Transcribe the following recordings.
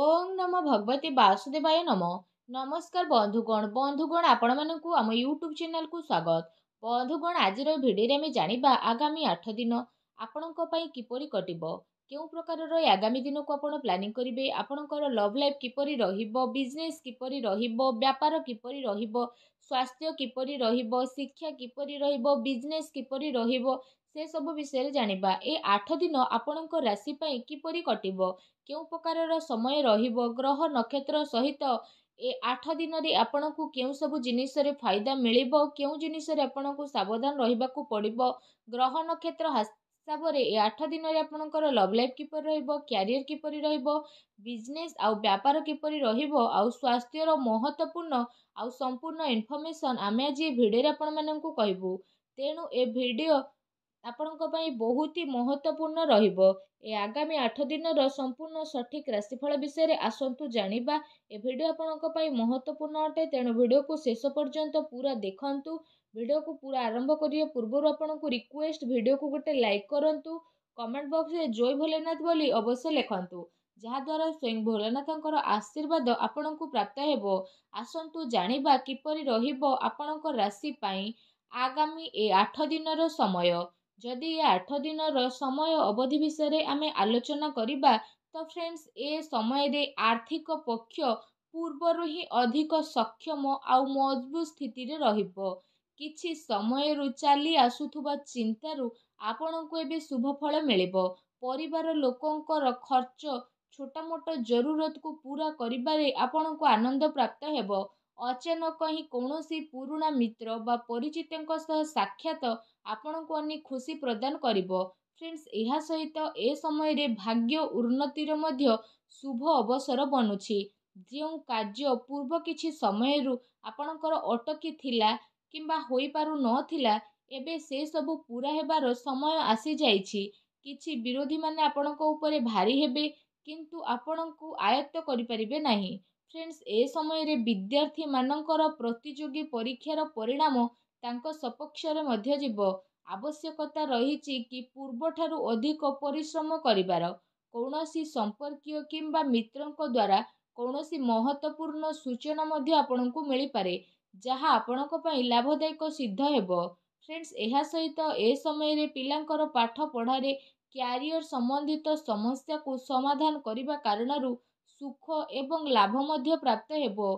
ଓମ୍ ନମ ଭଗବତୀ ବାସୁଦେବାୟ ନମ ନମସ୍କାର ବନ୍ଧୁଗଣ ବନ୍ଧୁଗଣ ଆପଣମାନଙ୍କୁ ଆମ ୟୁଟ୍ୟୁବ୍ ଚ୍ୟାନେଲକୁ ସ୍ୱାଗତ ବନ୍ଧୁଗଣ ଆଜିର ଭିଡ଼ିଓରେ ଆମେ ଜାଣିବା ଆଗାମୀ ଆଠ ଦିନ ଆପଣଙ୍କ ପାଇଁ କିପରି କଟିବ କେଉଁ ପ୍ରକାରର ଏ ଆଗାମୀ ଦିନକୁ ଆପଣ ପ୍ଲାନିଂ କରିବେ ଆପଣଙ୍କର ଲଭ୍ ଲାଇଫ୍ କିପରି ରହିବ ବିଜନେସ୍ କିପରି ରହିବ ବ୍ୟାପାର କିପରି ରହିବ ସ୍ୱାସ୍ଥ୍ୟ କିପରି ରହିବ ଶିକ୍ଷା କିପରି ରହିବ ବିଜନେସ୍ କିପରି ରହିବ ସେସବୁ ବିଷୟରେ ଜାଣିବା ଏ ଆଠ ଦିନ ଆପଣଙ୍କ ରାଶି ପାଇଁ କିପରି କଟିବ କେଉଁ ପ୍ରକାରର ସମୟ ରହିବ ଗ୍ରହ ନକ୍ଷତ୍ର ସହିତ ଏ ଆଠ ଦିନରେ ଆପଣଙ୍କୁ କେଉଁ ସବୁ ଜିନିଷରେ ଫାଇଦା ମିଳିବ କେଉଁ ଜିନିଷରେ ଆପଣଙ୍କୁ ସାବଧାନ ରହିବାକୁ ପଡ଼ିବ ଗ୍ରହ ନକ୍ଷତ୍ର ହିସାବରେ ଏ ଆଠ ଦିନରେ ଆପଣଙ୍କର ଲଭ୍ ଲାଇଫ୍ କିପରି ରହିବ କ୍ୟାରିୟର କିପରି ରହିବ ବିଜନେସ୍ ଆଉ ବ୍ୟାପାର କିପରି ରହିବ ଆଉ ସ୍ୱାସ୍ଥ୍ୟର ମହତ୍ତ୍ୱପୂର୍ଣ୍ଣ ଆଉ ସମ୍ପୂର୍ଣ୍ଣ ଇନଫର୍ମେସନ୍ ଆମେ ଆଜି ଏ ଭିଡ଼ିଓରେ ଆପଣମାନଙ୍କୁ କହିବୁ ତେଣୁ ଏ ଭିଡ଼ିଓ ଆପଣଙ୍କ ପାଇଁ ବହୁତ ହି ମହତ୍ୱପୂର୍ଣ୍ଣ ରହିବ ଏ ଆଗାମୀ ଆଠ ଦିନର ସମ୍ପୂର୍ଣ୍ଣ ସଠିକ୍ ରାଶିଫଳ ବିଷୟରେ ଆସନ୍ତୁ ଜାଣିବା ଏ ଭିଡ଼ିଓ ଆପଣଙ୍କ ପାଇଁ ମହତ୍ୱପୂର୍ଣ୍ଣ ଅଟେ ତେଣୁ ଭିଡ଼ିଓକୁ ଶେଷ ପର୍ଯ୍ୟନ୍ତ ପୁରା ଦେଖନ୍ତୁ ଭିଡ଼ିଓକୁ ପୁରା ଆରମ୍ଭ କରିବା ପୂର୍ବରୁ ଆପଣଙ୍କୁ ରିକ୍ୱେଷ୍ଟ ଭିଡ଼ିଓକୁ ଗୋଟେ ଲାଇକ୍ କରନ୍ତୁ କମେଣ୍ଟ ବକ୍ସରେ ଜୟ ଭୋଲେନାଥ ବୋଲି ଅବଶ୍ୟ ଲେଖନ୍ତୁ ଯାହାଦ୍ୱାରା ସ୍ୱୟଂ ଭୋଲେନାଥଙ୍କର ଆଶୀର୍ବାଦ ଆପଣଙ୍କୁ ପ୍ରାପ୍ତ ହେବ ଆସନ୍ତୁ ଜାଣିବା କିପରି ରହିବ ଆପଣଙ୍କ ରାଶି ପାଇଁ ଆଗାମୀ ଏ ଆଠ ଦିନର ସମୟ ଯଦି ଏ ଆଠ ଦିନର ସମୟ ଅବଧି ବିଷୟରେ ଆମେ ଆଲୋଚନା କରିବା ତ ଫ୍ରେଣ୍ଡସ୍ ଏ ସମୟରେ ଆର୍ଥିକ ପକ୍ଷ ପୂର୍ବରୁ ହିଁ ଅଧିକ ସକ୍ଷମ ଆଉ ମଜବୁତ ସ୍ଥିତିରେ ରହିବ କିଛି ସମୟରୁ ଚାଲି ଆସୁଥିବା ଚିନ୍ତାରୁ ଆପଣଙ୍କୁ ଏବେ ଶୁଭଫଳ ମିଳିବ ପରିବାର ଲୋକଙ୍କର ଖର୍ଚ୍ଚ ଛୋଟମୋଟ ଜରୁରତକୁ ପୂରା କରିବାରେ ଆପଣଙ୍କୁ ଆନନ୍ଦ ପ୍ରାପ୍ତ ହେବ ଅଚାନକ ହିଁ କୌଣସି ପୁରୁଣା ମିତ୍ର ବା ପରିଚିତଙ୍କ ସହ ସାକ୍ଷାତ ଆପଣଙ୍କୁ ଅନେକ ଖୁସି ପ୍ରଦାନ କରିବ ଫ୍ରେଣ୍ଡସ୍ ଏହା ସହିତ ଏ ସମୟରେ ଭାଗ୍ୟ ଉନ୍ନତିର ମଧ୍ୟ ଶୁଭ ଅବସର ବନୁଛି ଯେଉଁ କାର୍ଯ୍ୟ ପୂର୍ବ କିଛି ସମୟରୁ ଆପଣଙ୍କର ଅଟକି ଥିଲା କିମ୍ବା ହୋଇପାରୁନଥିଲା ଏବେ ସେସବୁ ପୂରା ହେବାର ସମୟ ଆସିଯାଇଛି କିଛି ବିରୋଧୀମାନେ ଆପଣଙ୍କ ଉପରେ ଭାରି ହେବେ କିନ୍ତୁ ଆପଣଙ୍କୁ ଆୟତ୍ତ କରିପାରିବେ ନାହିଁ ଫ୍ରେଣ୍ଡସ୍ ଏ ସମୟରେ ବିଦ୍ୟାର୍ଥୀମାନଙ୍କର ପ୍ରତିଯୋଗୀ ପରୀକ୍ଷାର ପରିଣାମ ତାଙ୍କ ସପକ୍ଷରେ ମଧ୍ୟ ଯିବ ଆବଶ୍ୟକତା ରହିଛି କି ପୂର୍ବଠାରୁ ଅଧିକ ପରିଶ୍ରମ କରିବାର କୌଣସି ସମ୍ପର୍କୀୟ କିମ୍ବା ମିତ୍ରଙ୍କ ଦ୍ୱାରା କୌଣସି ମହତ୍ତ୍ୱପୂର୍ଣ୍ଣ ସୂଚନା ମଧ୍ୟ ଆପଣଙ୍କୁ ମିଳିପାରେ ଯାହା ଆପଣଙ୍କ ପାଇଁ ଲାଭଦାୟକ ସିଦ୍ଧ ହେବ ଫ୍ରେଣ୍ଡସ୍ ଏହା ସହିତ ଏ ସମୟରେ ପିଲାଙ୍କର ପାଠ ପଢ଼ାରେ କ୍ୟାରିୟର ସମ୍ବନ୍ଧିତ ସମସ୍ୟାକୁ ସମାଧାନ କରିବା କାରଣରୁ ସୁଖ ଏବଂ ଲାଭ ମଧ୍ୟ ପ୍ରାପ୍ତ ହେବ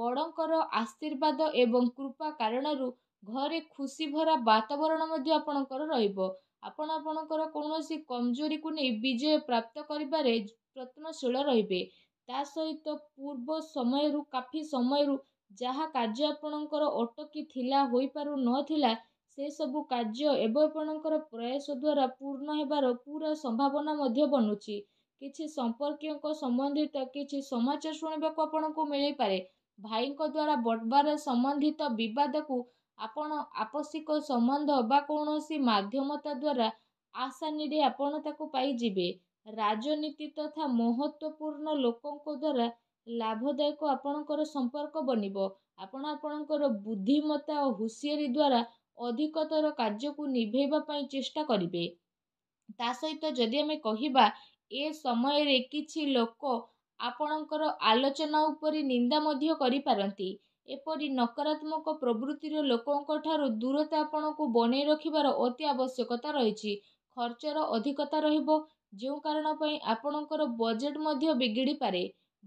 ବଡ଼ଙ୍କର ଆଶୀର୍ବାଦ ଏବଂ କୃପା କାରଣରୁ ଘରେ ଖୁସି ଭରା ବାତାବରଣ ମଧ୍ୟ ଆପଣଙ୍କର ରହିବ ଆପଣ ଆପଣଙ୍କର କୌଣସି କମଜୋରୀକୁ ନେଇ ବିଜୟ ପ୍ରାପ୍ତ କରିବାରେ ଯତ୍ନଶୀଳ ରହିବେ ତା ସହିତ ପୂର୍ବ ସମୟରୁ କାଫି ସମୟରୁ ଯାହା କାର୍ଯ୍ୟ ଆପଣଙ୍କର ଅଟକି ଥିଲା ହୋଇପାରୁ ନଥିଲା ସେସବୁ କାର୍ଯ୍ୟ ଏବେ ଆପଣଙ୍କର ପ୍ରୟାସ ଦ୍ୱାରା ପୂର୍ଣ୍ଣ ହେବାର ପୁରା ସମ୍ଭାବନା ମଧ୍ୟ ବନୁଛି କିଛି ସମ୍ପର୍କୀୟଙ୍କ ସମ୍ବନ୍ଧିତ କିଛି ସମାଚାର ଶୁଣିବାକୁ ଆପଣଙ୍କୁ ମିଳିପାରେ ଭାଇଙ୍କ ଦ୍ୱାରା ବଟବାର ସମ୍ବନ୍ଧିତ ବିବାଦକୁ ଆପଣ ଆପସିକ ସମ୍ବନ୍ଧ ବା କୌଣସି ମାଧ୍ୟମତା ଦ୍ୱାରା ଆସାନିରେ ଆପଣ ତାକୁ ପାଇଯିବେ ରାଜନୀତି ତଥା ମହତ୍ଵପୂର୍ଣ୍ଣ ଲୋକଙ୍କ ଦ୍ୱାରା ଲାଭଦାୟକ ଆପଣଙ୍କର ସମ୍ପର୍କ ବନିବ ଆପଣ ଆପଣଙ୍କର ବୁଦ୍ଧିମତା ଓ ହୁସିଆରି ଦ୍ୱାରା ଅଧିକତର କାର୍ଯ୍ୟକୁ ନିଭେଇବା ପାଇଁ ଚେଷ୍ଟା କରିବେ ତା ସହିତ ଯଦି ଆମେ କହିବା ଏ ସମୟରେ କିଛି ଲୋକ ଆପଣଙ୍କର ଆଲୋଚନା ଉପରେ ନିନ୍ଦା ମଧ୍ୟ କରିପାରନ୍ତି ଏପରି ନକାରାତ୍ମକ ପ୍ରବୃତ୍ତିର ଲୋକଙ୍କ ଠାରୁ ଦୂରତା ଆପଣଙ୍କୁ ବନେଇ ରଖିବାର ଅତି ଆବଶ୍ୟକତା ରହିଛି ଖର୍ଚ୍ଚର ଅଧିକତା ରହିବ ଯେଉଁ କାରଣ ପାଇଁ ଆପଣଙ୍କର ବଜେଟ୍ ମଧ୍ୟ ବିଗିଡ଼ିପାରେ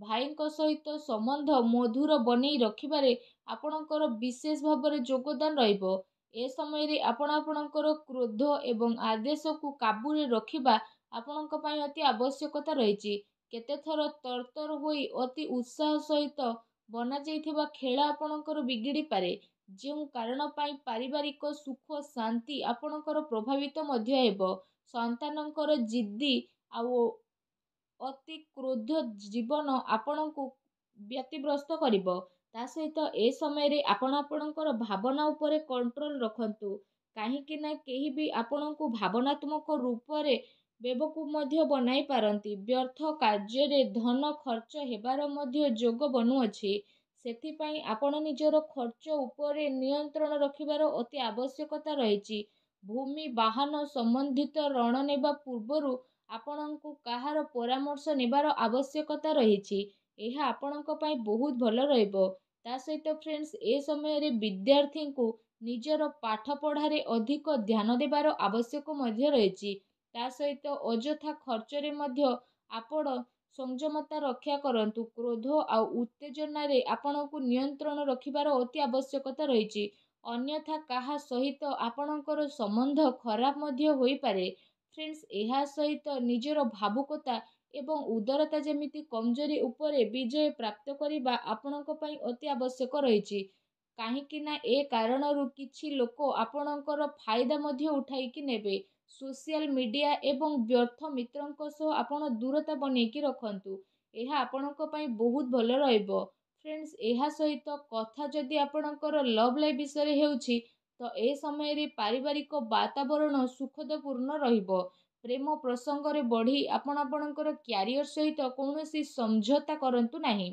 ଭାଇଙ୍କ ସହିତ ସମ୍ବନ୍ଧ ମଧୁର ବନେଇ ରଖିବାରେ ଆପଣଙ୍କର ବିଶେଷ ଭାବରେ ଯୋଗଦାନ ରହିବ ଏ ସମୟରେ ଆପଣ ଆପଣଙ୍କର କ୍ରୋଧ ଏବଂ ଆଦେଶକୁ କାବୁରେ ରଖିବା ଆପଣଙ୍କ ପାଇଁ ଅତି ଆବଶ୍ୟକତା ରହିଛି କେତେଥର ତରତର ହୋଇ ଅତି ଉତ୍ସାହ ସହିତ ବନାଯାଇଥିବା ଖେଳ ଆପଣଙ୍କର ବିଗିଡ଼ିପାରେ ଯେଉଁ କାରଣ ପାଇଁ ପାରିବାରିକ ସୁଖ ଶାନ୍ତି ଆପଣଙ୍କର ପ୍ରଭାବିତ ମଧ୍ୟ ହେବ ସନ୍ତାନଙ୍କର ଜିଦ୍ଦି ଆଉ ଅତି କ୍ରୋଧ ଜୀବନ ଆପଣଙ୍କୁ ବ୍ୟତିଗ୍ରସ୍ତ କରିବ ତା ସହିତ ଏ ସମୟରେ ଆପଣ ଆପଣଙ୍କର ଭାବନା ଉପରେ କଣ୍ଟ୍ରୋଲ ରଖନ୍ତୁ କାହିଁକିନା କେହି ବି ଆପଣଙ୍କୁ ଭାବନାତ୍ମକ ରୂପରେ ବେବକୁ ମଧ୍ୟ ବନାଇ ପାରନ୍ତି ବ୍ୟର୍ଥ କାର୍ଯ୍ୟରେ ଧନ ଖର୍ଚ୍ଚ ହେବାର ମଧ୍ୟ ଯୋଗ ବନୁଅଛି ସେଥିପାଇଁ ଆପଣ ନିଜର ଖର୍ଚ୍ଚ ଉପରେ ନିୟନ୍ତ୍ରଣ ରଖିବାର ଅତି ଆବଶ୍ୟକତା ରହିଛି ଭୂମି ବାହନ ସମ୍ବନ୍ଧିତ ଋଣ ନେବା ପୂର୍ବରୁ ଆପଣଙ୍କୁ କାହାର ପରାମର୍ଶ ନେବାର ଆବଶ୍ୟକତା ରହିଛି ଏହା ଆପଣଙ୍କ ପାଇଁ ବହୁତ ଭଲ ରହିବ ତା ସହିତ ଫ୍ରେଣ୍ଡସ୍ ଏ ସମୟରେ ବିଦ୍ୟାର୍ଥୀଙ୍କୁ ନିଜର ପାଠପଢ଼ାରେ ଅଧିକ ଧ୍ୟାନ ଦେବାର ଆବଶ୍ୟକ ମଧ୍ୟ ରହିଛି ତା ସହିତ ଅଯଥା ଖର୍ଚ୍ଚରେ ମଧ୍ୟ ଆପଣ ସଂଯମତା ରକ୍ଷା କରନ୍ତୁ କ୍ରୋଧ ଆଉ ଉତ୍ତେଜନାରେ ଆପଣଙ୍କୁ ନିୟନ୍ତ୍ରଣ ରଖିବାର ଅତି ଆବଶ୍ୟକତା ରହିଛି ଅନ୍ୟଥା କାହା ସହିତ ଆପଣଙ୍କର ସମ୍ବନ୍ଧ ଖରାପ ମଧ୍ୟ ହୋଇପାରେ ଫ୍ରେଣ୍ଡସ୍ ଏହା ସହିତ ନିଜର ଭାବୁକତା ଏବଂ ଉଦାରତା ଯେମିତି କମଜୋରୀ ଉପରେ ବିଜୟ ପ୍ରାପ୍ତ କରିବା ଆପଣଙ୍କ ପାଇଁ ଅତି ଆବଶ୍ୟକ ରହିଛି କାହିଁକି ନା ଏ କାରଣରୁ କିଛି ଲୋକ ଆପଣଙ୍କର ଫାଇଦା ମଧ୍ୟ ଉଠାଇକି ନେବେ ସୋସିଆଲ ମିଡ଼ିଆ ଏବଂ ବ୍ୟର୍ଥ ମିତ୍ରଙ୍କ ସହ ଆପଣ ଦୂରତା ବନେଇକି ରଖନ୍ତୁ ଏହା ଆପଣଙ୍କ ପାଇଁ ବହୁତ ଭଲ ରହିବ ଫ୍ରେଣ୍ଡସ୍ ଏହା ସହିତ କଥା ଯଦି ଆପଣଙ୍କର ଲଭ୍ ଲାଇଫ୍ ବିଷୟରେ ହେଉଛି ତ ଏ ସମୟରେ ପାରିବାରିକ ବାତାବରଣ ସୁଖଦପୂର୍ଣ୍ଣ ରହିବ ପ୍ରେମ ପ୍ରସଙ୍ଗରେ ବଢ଼ି ଆପଣ ଆପଣଙ୍କର କ୍ୟାରିୟର ସହିତ କୌଣସି ସମଝୋତା କରନ୍ତୁ ନାହିଁ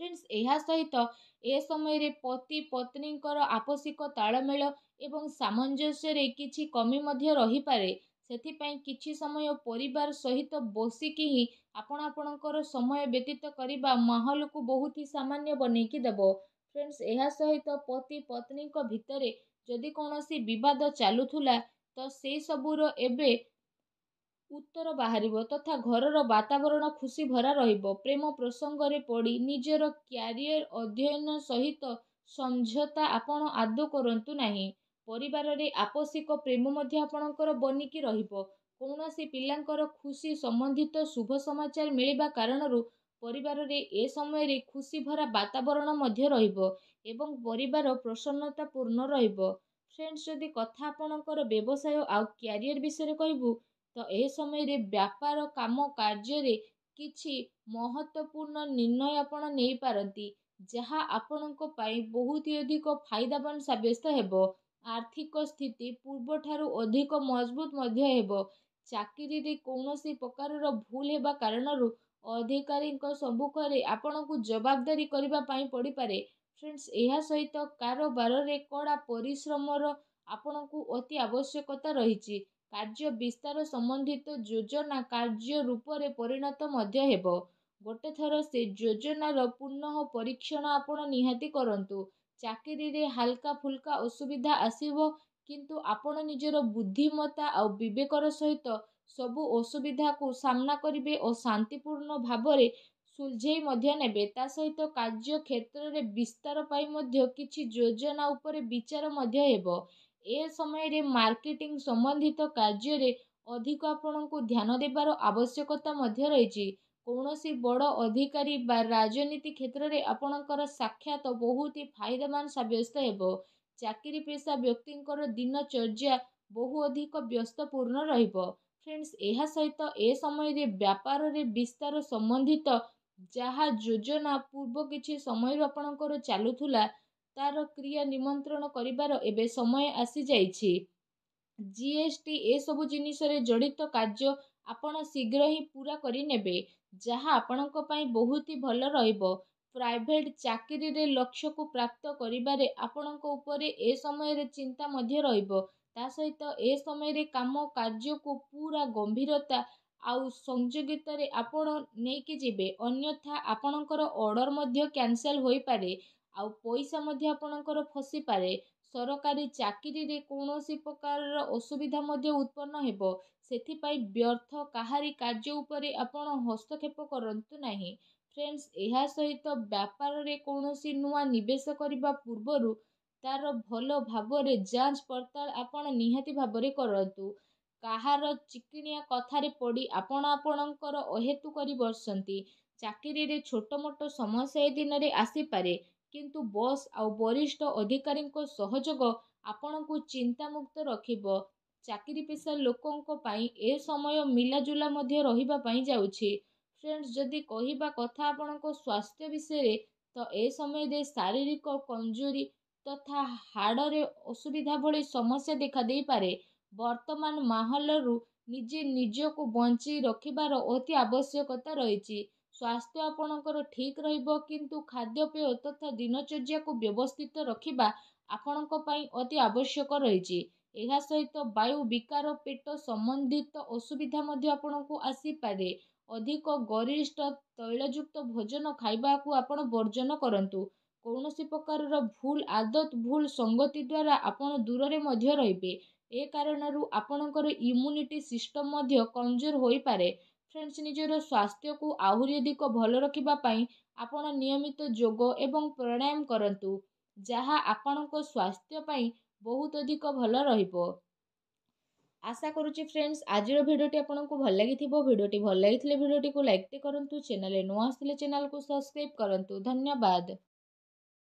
ଫ୍ରେଣ୍ଡସ୍ ଏହା ସହିତ ଏ ସମୟରେ ପତି ପତ୍ନୀଙ୍କର ଆବଶ୍ୟକ ତାଳମେଳ ଏବଂ ସାମଞ୍ଜସ୍ୟରେ କିଛି କମି ମଧ୍ୟ ରହିପାରେ ସେଥିପାଇଁ କିଛି ସମୟ ପରିବାର ସହିତ ବସିକି ହିଁ ଆପଣ ଆପଣଙ୍କର ସମୟ ବ୍ୟତୀତ କରିବା ମାହୋଲକୁ ବହୁତ ହି ସାମାନ୍ୟ ବନେଇକି ଦେବ ଫ୍ରେଣ୍ଡସ୍ ଏହା ସହିତ ପତି ପତ୍ନୀଙ୍କ ଭିତରେ ଯଦି କୌଣସି ବିବାଦ ଚାଲୁଥିଲା ତ ସେସବୁର ଏବେ ଉତ୍ତର ବାହାରିବ ତଥା ଘରର ବାତାବରଣ ଖୁସି ଭରା ରହିବ ପ୍ରେମ ପ୍ରସଙ୍ଗରେ ପଡ଼ି ନିଜର କ୍ୟାରିୟର ଅଧ୍ୟୟନ ସହିତ ସମଝୋତା ଆପଣ ଆଦୌ କରନ୍ତୁ ନାହିଁ ପରିବାରରେ ଆପୋଷିକ ପ୍ରେମ ମଧ୍ୟ ଆପଣଙ୍କର ବନିକି ରହିବ କୌଣସି ପିଲାଙ୍କର ଖୁସି ସମ୍ବନ୍ଧିତ ଶୁଭ ସମାଚାର ମିଳିବା କାରଣରୁ ପରିବାରରେ ଏ ସମୟରେ ଖୁସି ଭରା ବାତାବରଣ ମଧ୍ୟ ରହିବ ଏବଂ ପରିବାର ପ୍ରସନ୍ନତାପୂର୍ଣ୍ଣ ରହିବ ଫ୍ରେଣ୍ଡସ୍ ଯଦି କଥା ଆପଣଙ୍କର ବ୍ୟବସାୟ ଆଉ କ୍ୟାରିୟର ବିଷୟରେ କହିବୁ ତ ଏ ସମୟରେ ବ୍ୟାପାର କାମ କାର୍ଯ୍ୟରେ କିଛି ମହତ୍ତ୍ୱପୂର୍ଣ୍ଣ ନିର୍ଣ୍ଣୟ ଆପଣ ନେଇପାରନ୍ତି ଯାହା ଆପଣଙ୍କ ପାଇଁ ବହୁତ ହି ଅଧିକ ଫାଇଦାବାନ ସାବ୍ୟସ୍ତ ହେବ ଆର୍ଥିକ ସ୍ଥିତି ପୂର୍ବଠାରୁ ଅଧିକ ମଜବୁତ ମଧ୍ୟ ହେବ ଚାକିରିରେ କୌଣସି ପ୍ରକାରର ଭୁଲ ହେବା କାରଣରୁ ଅଧିକାରୀଙ୍କ ସମ୍ମୁଖରେ ଆପଣଙ୍କୁ ଜବାବଦାରୀ କରିବା ପାଇଁ ପଡ଼ିପାରେ ଫ୍ରେଣ୍ଡସ୍ ଏହା ସହିତ କାରବାରରେ କଡ଼ା ପରିଶ୍ରମର ଆପଣଙ୍କୁ ଅତି ଆବଶ୍ୟକତା ରହିଛି କାର୍ଯ୍ୟ ବିସ୍ତାର ସମ୍ବନ୍ଧିତ ଯୋଜନା କାର୍ଯ୍ୟ ରୂପରେ ପରିଣତ ମଧ୍ୟ ହେବ ଗୋଟେ ଥର ସେ ଯୋଜନାର ପୁନଃ ପରୀକ୍ଷଣ ଆପଣ ନିହାତି କରନ୍ତୁ ଚାକିରିରେ ହାଲକା ଫୁଲକା ଅସୁବିଧା ଆସିବ କିନ୍ତୁ ଆପଣ ନିଜର ବୁଦ୍ଧିମତା ଆଉ ବିବେକର ସହିତ ସବୁ ଅସୁବିଧାକୁ ସାମ୍ନା କରିବେ ଓ ଶାନ୍ତିପୂର୍ଣ୍ଣ ଭାବରେ ସୁଲଝେଇ ମଧ୍ୟ ନେବେ ତା ସହିତ କାର୍ଯ୍ୟକ୍ଷେତ୍ରରେ ବିସ୍ତାର ପାଇଁ ମଧ୍ୟ କିଛି ଯୋଜନା ଉପରେ ବିଚାର ମଧ୍ୟ ହେବ ଏ ସମୟରେ ମାର୍କେଟିଂ ସମ୍ବନ୍ଧିତ କାର୍ଯ୍ୟରେ ଅଧିକ ଆପଣଙ୍କୁ ଧ୍ୟାନ ଦେବାର ଆବଶ୍ୟକତା ମଧ୍ୟ ରହିଛି କୌଣସି ବଡ଼ ଅଧିକାରୀ ବା ରାଜନୀତି କ୍ଷେତ୍ରରେ ଆପଣଙ୍କର ସାକ୍ଷାତ ବହୁତ ହି ଫାଇଦାମାନ ସାବ୍ୟସ୍ତ ହେବ ଚାକିରି ପେଶା ବ୍ୟକ୍ତିଙ୍କର ଦିନଚର୍ଯ୍ୟା ବହୁ ଅଧିକ ବ୍ୟସ୍ତପୂର୍ଣ୍ଣ ରହିବ ଫ୍ରେଣ୍ଡସ୍ ଏହା ସହିତ ଏ ସମୟରେ ବ୍ୟାପାରରେ ବିସ୍ତାର ସମ୍ବନ୍ଧିତ ଯାହା ଯୋଜନା ପୂର୍ବ କିଛି ସମୟରୁ ଆପଣଙ୍କର ଚାଲୁଥିଲା ତାର କ୍ରିୟା ନିମନ୍ତ୍ରଣ କରିବାର ଏବେ ସମୟ ଆସିଯାଇଛି ଜି ଏସ୍ ଟି ଏସବୁ ଜିନିଷରେ ଜଡ଼ିତ କାର୍ଯ୍ୟ ଆପଣ ଶୀଘ୍ର ହିଁ ପୂରା କରିନେବେ ଯାହା ଆପଣଙ୍କ ପାଇଁ ବହୁତ ହି ଭଲ ରହିବ ପ୍ରାଇଭେଟ୍ ଚାକିରିରେ ଲକ୍ଷ୍ୟକୁ ପ୍ରାପ୍ତ କରିବାରେ ଆପଣଙ୍କ ଉପରେ ଏ ସମୟରେ ଚିନ୍ତା ମଧ୍ୟ ରହିବ ତା ସହିତ ଏ ସମୟରେ କାମ କାର୍ଯ୍ୟକୁ ପୁରା ଗମ୍ଭୀରତା ଆଉ ସଂଯୋଗିତାରେ ଆପଣ ନେଇକି ଯିବେ ଅନ୍ୟଥା ଆପଣଙ୍କର ଅର୍ଡ଼ର୍ ମଧ୍ୟ କ୍ୟାନସେଲ ହୋଇପାରେ ଆଉ ପଇସା ମଧ୍ୟ ଆପଣଙ୍କର ଫସିପାରେ ସରକାରୀ ଚାକିରିରେ କୌଣସି ପ୍ରକାରର ଅସୁବିଧା ମଧ୍ୟ ଉତ୍ପନ୍ନ ହେବ ସେଥିପାଇଁ ବ୍ୟର୍ଥ କାହାରି କାର୍ଯ୍ୟ ଉପରେ ଆପଣ ହସ୍ତକ୍ଷେପ କରନ୍ତୁ ନାହିଁ ଫ୍ରେଣ୍ଡସ୍ ଏହା ସହିତ ବ୍ୟାପାରରେ କୌଣସି ନୂଆ ନିବେଶ କରିବା ପୂର୍ବରୁ ତା'ର ଭଲ ଭାବରେ ଯାଞ୍ଚ ପଡ଼ତାଳ ଆପଣ ନିହାତି ଭାବରେ କରନ୍ତୁ କାହାର ଚିକିଣିଆ କଥାରେ ପଡ଼ି ଆପଣ ଆପଣଙ୍କର ଅହେତୁ କରି ବସନ୍ତି ଚାକିରିରେ ଛୋଟମୋଟ ସମସ୍ୟା ଏ ଦିନରେ ଆସିପାରେ କିନ୍ତୁ ବସ୍ ଆଉ ବରିଷ୍ଠ ଅଧିକାରୀଙ୍କ ସହଯୋଗ ଆପଣଙ୍କୁ ଚିନ୍ତାମୁକ୍ତ ରଖିବ ଚାକିରି ପେଶା ଲୋକଙ୍କ ପାଇଁ ଏ ସମୟ ମିଲାଜୁଲା ମଧ୍ୟ ରହିବା ପାଇଁ ଯାଉଛି ଫ୍ରେଣ୍ଡସ୍ ଯଦି କହିବା କଥା ଆପଣଙ୍କ ସ୍ୱାସ୍ଥ୍ୟ ବିଷୟରେ ତ ଏ ସମୟରେ ଶାରୀରିକ କମଜୋରି ତଥା ହାଡ଼ରେ ଅସୁବିଧା ଭଳି ସମସ୍ୟା ଦେଖାଦେଇପାରେ ବର୍ତ୍ତମାନ ମାହଲରୁ ନିଜେ ନିଜକୁ ବଞ୍ଚେଇ ରଖିବାର ଅତି ଆବଶ୍ୟକତା ରହିଛି ସ୍ୱାସ୍ଥ୍ୟ ଆପଣଙ୍କର ଠିକ୍ ରହିବ କିନ୍ତୁ ଖାଦ୍ୟପେୟ ତଥା ଦିନଚର୍ଯ୍ୟାକୁ ବ୍ୟବସ୍ଥିତ ରଖିବା ଆପଣଙ୍କ ପାଇଁ ଅତି ଆବଶ୍ୟକ ରହିଛି ଏହା ସହିତ ବାୟୁ ବିକାର ପେଟ ସମ୍ବନ୍ଧିତ ଅସୁବିଧା ମଧ୍ୟ ଆପଣଙ୍କୁ ଆସିପାରେ ଅଧିକ ଗରିଷ୍ଠ ତୈଳଯୁକ୍ତ ଭୋଜନ ଖାଇବାକୁ ଆପଣ ବର୍ଜନ କରନ୍ତୁ କୌଣସି ପ୍ରକାରର ଭୁଲ ଆଦତ ଭୁଲ ସଙ୍ଗତି ଦ୍ୱାରା ଆପଣ ଦୂରରେ ମଧ୍ୟ ରହିବେ ଏ କାରଣରୁ ଆପଣଙ୍କର ଇମ୍ୟୁନିଟି ସିଷ୍ଟମ୍ ମଧ୍ୟ କମଜୋର ହୋଇପାରେ ଫ୍ରେଣ୍ଡସ୍ ନିଜର ସ୍ୱାସ୍ଥ୍ୟକୁ ଆହୁରି ଅଧିକ ଭଲ ରଖିବା ପାଇଁ ଆପଣ ନିୟମିତ ଯୋଗ ଏବଂ ପ୍ରାଣାୟାମ କରନ୍ତୁ ଯାହା ଆପଣଙ୍କ ସ୍ୱାସ୍ଥ୍ୟ ପାଇଁ ବହୁତ ଅଧିକ ଭଲ ରହିବ ଆଶା କରୁଛି ଫ୍ରେଣ୍ଡସ୍ ଆଜିର ଭିଡ଼ିଓଟି ଆପଣଙ୍କୁ ଭଲ ଲାଗିଥିବ ଭିଡ଼ିଓଟି ଭଲ ଲାଗିଥିଲେ ଭିଡ଼ିଓଟିକୁ ଲାଇକ୍ଟି କରନ୍ତୁ ଚ୍ୟାନେଲ୍ରେ ନୂଆ ଆସିଥିଲେ ଚ୍ୟାନେଲ୍କୁ ସବସ୍କ୍ରାଇବ୍ କରନ୍ତୁ ଧନ୍ୟବାଦ